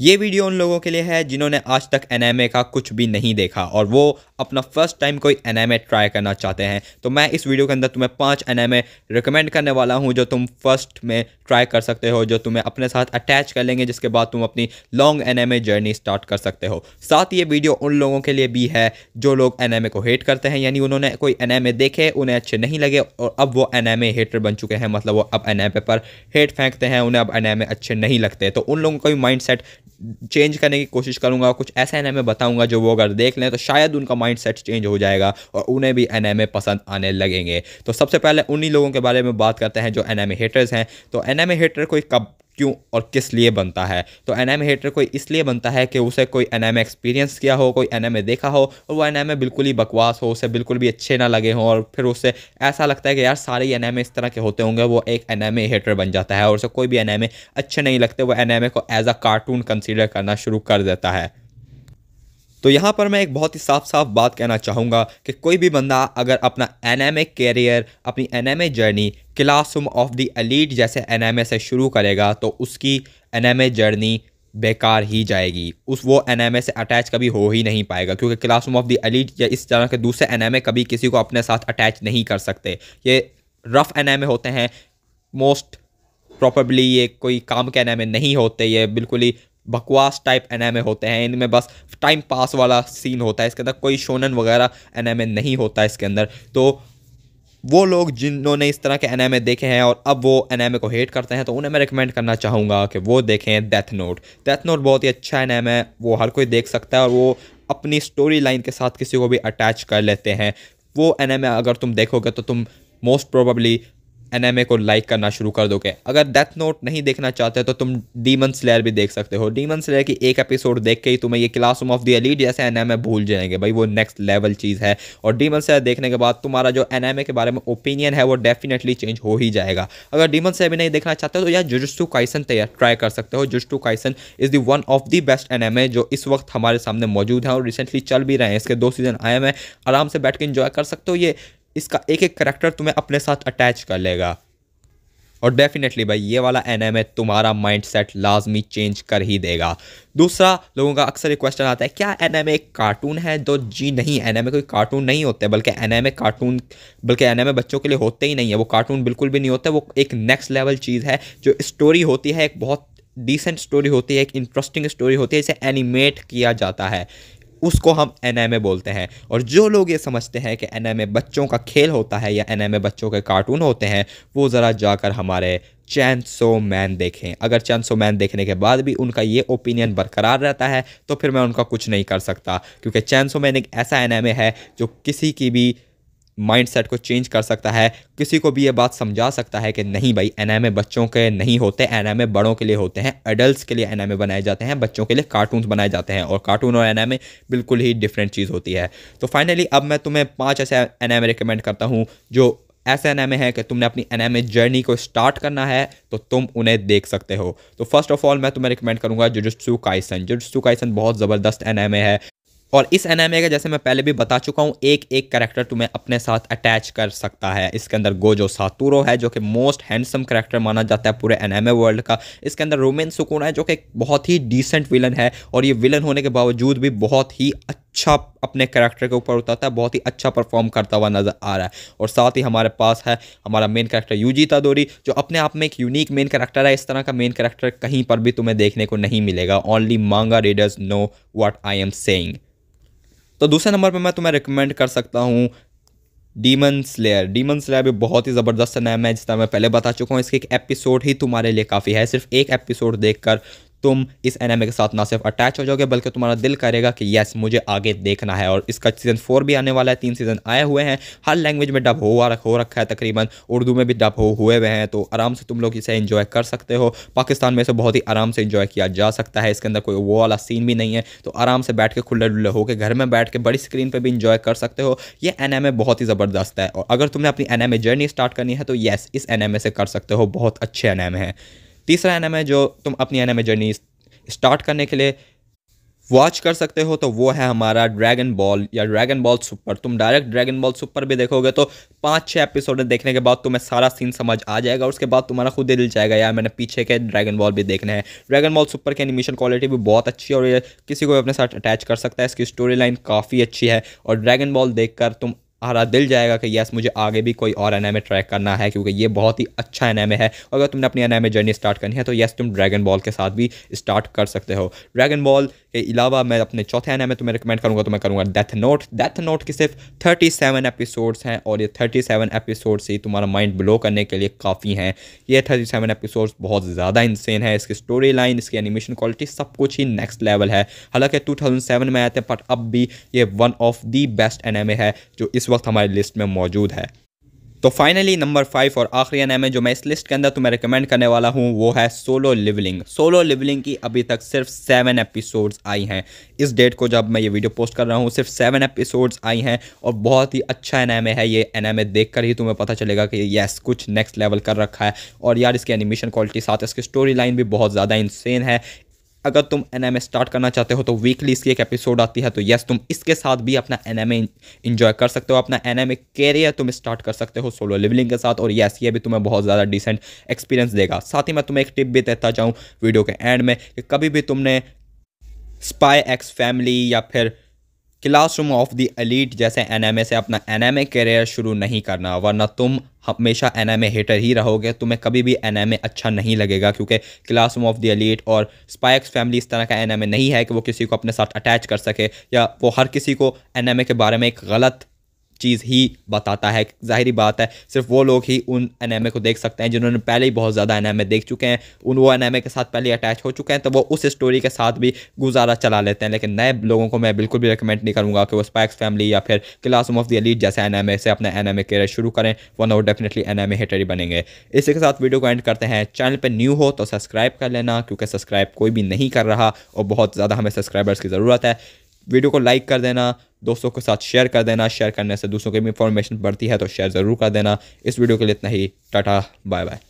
ये वीडियो उन लोगों के लिए है जिन्होंने आज तक एन का कुछ भी नहीं देखा और वो अपना फर्स्ट टाइम कोई एन ट्राई करना चाहते हैं तो मैं इस वीडियो के अंदर तुम्हें पाँच एन रिकमेंड करने वाला हूँ जो तुम फर्स्ट में ट्राई कर सकते हो जो तुम्हें अपने साथ अटैच कर लेंगे जिसके बाद तुम अपनी लॉन्ग एन जर्नी स्टार्ट कर सकते हो साथ ये वीडियो उन लोगों के लिए भी है जो लोग एन को हेट करते हैं यानी उन्होंने कोई एन देखे उन्हें अच्छे नहीं लगे और अब वो एन हेटर बन चुके हैं मतलब वो अब एन पर हेट फेंकते हैं उन्हें अब एन अच्छे नहीं लगते तो उन लोगों का भी माइंड चेंज करने की कोशिश करूंगा कुछ ऐसे एन एम बताऊँगा जो वो अगर देख लें तो शायद उनका माइंड सेट चेंज हो जाएगा और उन्हें भी एन पसंद आने लगेंगे तो सबसे पहले उन्हीं लोगों के बारे में बात करते हैं जो एन एम हेटर्स हैं तो एन एम हेटर कोई कब क्यों और किस लिए बनता है तो एन एम हेटर कोई इसलिए बनता है कि उसे कोई एन एम एक्सपीरियंस किया हो कोई एन एम ए देखा हो और वो एन एम ए बिल्कुल ही बकवास हो उसे बिल्कुल भी अच्छे ना लगे हों और फिर उसे ऐसा लगता है कि यार सारे एन एम ए इस तरह के होते होंगे वो एक एन हेटर बन जाता है और उसे कोई भी एन एम ए अच्छे नहीं लगते वो एन एम ए को एज अ कार्टून कंसिडर करना शुरू कर देता है तो यहाँ पर मैं एक बहुत ही साफ साफ बात कहना चाहूँगा कि कोई भी बंदा अगर अपना एन एम कैरियर अपनी anime journey classroom of the elite जैसे एन से शुरू करेगा तो उसकी एन जर्नी बेकार ही जाएगी उस वो एन से अटैच कभी हो ही नहीं पाएगा क्योंकि क्लासरूम ऑफ द एलीट या इस तरह के दूसरे एन कभी किसी को अपने साथ अटैच नहीं कर सकते ये रफ़ एन होते हैं मोस्ट प्रॉपरली ये कोई काम के एन नहीं होते ये बिल्कुल ही बकवास टाइप एनामे होते हैं इनमें बस टाइम पास वाला सीन होता है इसके अंदर कोई शोनन वगैरह एनामे नहीं होता इसके अंदर तो वो लोग जिन्होंने इस तरह के एनामे देखे हैं और अब वो एनामे को हेट करते हैं तो उन्हें मैं रिकमेंड करना चाहूँगा कि वो देखें डेथ नोट डेथ नोट बहुत ही अच्छा एन है वो हर कोई देख सकता है और वो अपनी स्टोरी लाइन के साथ किसी को भी अटैच कर लेते हैं वो एन अगर तुम देखोगे तो तुम मोस्ट प्रोबली एनएमए को लाइक करना शुरू कर दोगे अगर डेथ नोट नहीं देखना चाहते तो तुम डीमन स्लेयर भी देख सकते हो डीमन स्लेयर की एक एपिसोड देख के ही तुम्हें ये class room of the elite जैसे एनएमए भूल जाएंगे भाई वो नेक्स्ट लेवल चीज़ है और डीमन स्लेयर देखने के बाद तुम्हारा जो एनएमए के बारे में ओपिनियन है वो डेफिनेटली चेंज हो ही जाएगा अगर डीमन स्लेयर भी नहीं देखना चाहते हो तो यार जुजुस्टू काइसन तैयार ट्राई कर सकते हो Jujutsu Kaisen is the one of the best anime जो इस वक्त हमारे सामने मौजूद है और रिसेंटली चल भी रहे हैं इसके दो सीजन आए हैं आराम से बैठ के इंजॉय कर सकते हो ये इसका एक एक करेक्टर तुम्हें अपने साथ अटैच कर लेगा और डेफिनेटली भाई ये वाला एन एम तुम्हारा माइंड सेट लाजमी चेंज कर ही देगा दूसरा लोगों का अक्सर क्वेश्चन आता है क्या एन एक कार्टून है तो जी नहीं एन कोई कार्टून नहीं होते बल्कि एन कार्टून बल्कि एन बच्चों के लिए होते ही नहीं है वो कार्टून बिल्कुल भी नहीं होते वो एक नेक्स्ट लेवल चीज़ है जो स्टोरी होती है एक बहुत डिसेंट स्टोरी होती है एक इंटरेस्टिंग स्टोरी होती है इसे एनिमेट किया जाता है उसको हम एन बोलते हैं और जो लोग ये समझते हैं कि एन बच्चों का खेल होता है या एन बच्चों के कार्टून होते हैं वो ज़रा जाकर हमारे चैन सो मैन देखें अगर चैन सो मैन देखने के बाद भी उनका ये ओपिनियन बरकरार रहता है तो फिर मैं उनका कुछ नहीं कर सकता क्योंकि चैन सो मैन एक ऐसा एन है जो किसी की भी माइंडसेट को चेंज कर सकता है किसी को भी ये बात समझा सकता है कि नहीं भाई एन बच्चों के नहीं होते एन बड़ों के लिए होते हैं एडल्ट के लिए एन बनाए जाते हैं बच्चों के लिए कार्टून बनाए जाते हैं और कार्टून और एन बिल्कुल ही डिफरेंट चीज़ होती है तो फाइनली अब मैं तुम्हें पाँच ऐसे एन रिकमेंड करता हूँ जो ऐसे एन एम ए है कि तुमने अपनी एन एम ए जर्नी को स्टार्ट करना है तो तुम उन्हें देख सकते हो तो फर्स्ट ऑफ ऑल मैं तुम्हें रिकमेंड करूंगा जुजुत्सु काइसन जुजुत्सु काइसन बहुत ज़बरदस्त एन एम ए है और इस एन एम ए का जैसे मैं पहले भी बता चुका हूँ एक एक करेक्टर तुम्हें अपने साथ अटैच कर सकता है इसके अंदर गोजो सातुरो है जो कि मोस्ट हैंडसम करेक्टर माना जाता है पूरे एन ए वर्ल्ड का इसके अंदर रोमेन सुकून है जो कि बहुत ही डिसेंट विलन है और ये विलन होने के बावजूद भी बहुत ही अच्छा अपने करेक्टर के ऊपर उतरता है बहुत ही अच्छा परफॉर्म करता हुआ नज़र आ रहा है और साथ ही हमारे पास है हमारा मेन करेक्टर यूजीता तादोरी जो अपने आप में एक यूनिक मेन करेक्टर है इस तरह का मेन करेक्टर कहीं पर भी तुम्हें देखने को नहीं मिलेगा only manga readers know what I am saying तो दूसरे नंबर पर मैं तुम्हें रिकमेंड कर सकता हूँ डीमन स्लेयर डीमन स्लेयर भी बहुत ही ज़बरदस्त नाम है जिसका मैं पहले बता चुका हूँ इसके एक एपिसोड ही तुम्हारे लिए काफ़ी है सिर्फ एक एपिसोड देखकर तुम इस एनिमे के साथ ना सिर्फ अटैच हो जाओगे बल्कि तुम्हारा दिल करेगा कि यस मुझे आगे देखना है और इसका सीज़न फोर भी आने वाला है तीन सीज़न आए हुए हैं हर लैंग्वेज में डब हुआ हो रखा है तकरीबन उर्दू में भी डब हो हुए हुए हैं तो आराम से तुम लोग इसे इन्जॉय कर सकते हो पाकिस्तान में इसे बहुत ही आराम से इन्जॉय किया जा सकता है इसके अंदर कोई वो वाला सीन भी नहीं है तो आराम से बैठ के खुले डुल्ले होकर घर में बैठ के बड़ी स्क्रीन पर भी इंजॉय कर सकते हो ये एन बहुत ही ज़बरदस्त है और अगर तुमने अपनी एन जर्नी स्टार्ट करनी है तो येस इस एन से कर सकते हो बहुत अच्छे एन है तीसरा एन है जो तुम अपनी एन जर्नी स्टार्ट करने के लिए वॉच कर सकते हो तो वो है हमारा ड्रैगन बॉल या ड्रैगन बॉल सुपर तुम डायरेक्ट ड्रैगन बॉल सुपर भी देखोगे तो पाँच छः एपिसोड देखने के बाद तुम्हें सारा सीन समझ आ जाएगा उसके बाद तुम्हारा खुद ही दिल जाएगा यार मैंने पीछे के ड्रैगन बॉल भी देखने हैं ड्रैगन बॉल सुपर की एनिमेशन क्वालिटी भी बहुत अच्छी है और ये किसी को भी अपने साथ अटैच कर सकता है इसकी स्टोरी लाइन काफ़ी अच्छी है और ड्रैगन बॉल देख तुम आरा दिल जाएगा कि यस मुझे आगे भी कोई और एन ट्रैक करना है क्योंकि ये बहुत ही अच्छा एन है और अगर तुमने अपनी एन जर्नी स्टार्ट करनी है तो यस तुम ड्रैगन बॉल के साथ भी स्टार्ट कर सकते हो ड्रैगन बॉल के अलावा मैं अपने चौथे एन तुम्हें रिकमेंड करूँगा तो मैं करूँगा डेथ नोट डेथ नोट की सिर्फ थर्टी सेवन एपिसोड्स हैं और ये थर्टी सेवन एपिसोड्स ही तुम्हारा माइंड ब्लो करने के लिए काफ़ी हैं ये थर्टी सेवन एपिसोड्स बहुत ज़्यादा इंसेन है इसकी स्टोरी लाइन इसकी एनिमेशन क्वालिटी सब कुछ ही नेक्स्ट लेवल है हालांकि टू थाउजेंड सेवन में आए थे बट अब भी ये one of the best anime है जो इस वक्त हमारी लिस्ट में मौजूद है तो फाइनली नंबर फाइव और आखिरी नाम है जो मैं इस लिस्ट के अंदर तुम्हें रिकमेंड करने वाला हूँ वो है सोलो लिवलिंग सोलो लिवलिंग की अभी तक सिर्फ सेवन एपिसोड्स आई हैं इस डेट को जब मैं ये वीडियो पोस्ट कर रहा हूँ सिर्फ सेवन एपिसोड्स आई हैं और बहुत ही अच्छा एन है ये एन एम कर ही तुम्हें पता चलेगा कि येस कुछ नेक्स्ट लेवल कर रखा है और यार इसकी एनिमेशन क्वालिटी साथ इसकी स्टोरी लाइन भी बहुत ज़्यादा इंसेन है अगर तुम एन स्टार्ट करना चाहते हो तो वीकली इसकी एक एपिसोड आती है तो यस तुम इसके साथ भी अपना एन एम कर सकते हो अपना एन एम कैरियर तुम स्टार्ट कर सकते हो सोलो लेवलिंग के साथ और यस ये भी तुम्हें बहुत ज़्यादा डिसेंट एक्सपीरियंस देगा साथ ही मैं तुम्हें एक टिप भी देता चाहूँ वीडियो के एंड में कि कभी भी तुमने स्पाई एक्स फैमिली या फिर क्लासरूम ऑफ द एलीट जैसे एनएमए से अपना एनएमए करियर शुरू नहीं करना वरना तुम हमेशा एनएमए हेटर ही रहोगे तुम्हें कभी भी एनएमए अच्छा नहीं लगेगा क्योंकि क्लासरूम ऑफ द एलीट और स्पाइक्स फैमिली इस तरह का एनएमए नहीं है कि वो किसी को अपने साथ अटैच कर सके या वो हर किसी को एनएमए के बारे में एक गलत चीज़ ही बताता है ज़ाहरी बात है सिर्फ वो लोग ही उन एन को देख सकते हैं जिन्होंने पहले ही बहुत ज़्यादा एन देख चुके हैं उन वो एन के साथ पहले अटैच हो चुके हैं तो वो उस स्टोरी के साथ भी गुजारा चला लेते हैं लेकिन नए लोगों को मैं बिल्कुल भी रिकमेंड नहीं करूँगा कि वो स्पैक्स फैमिली या फिर क्लास ऑफ द एलीट जैसे एन से अपना एन एम शुरू करें वो वो डेफिनेटली एन एम बनेंगे इसी के साथ वीडियो को एंड करते हैं चैनल पर न्यू हो तो सब्सक्राइब कर लेना क्योंकि सब्सक्राइब कोई भी नहीं कर रहा और बहुत ज़्यादा हमें सब्सक्राइबर्स की ज़रूरत है वीडियो को लाइक कर देना दोस्तों के साथ शेयर कर देना शेयर करने से दूसरों की भी इंफॉर्मेशन बढ़ती है तो शेयर ज़रूर कर देना इस वीडियो के लिए इतना ही टाटा बाय बाय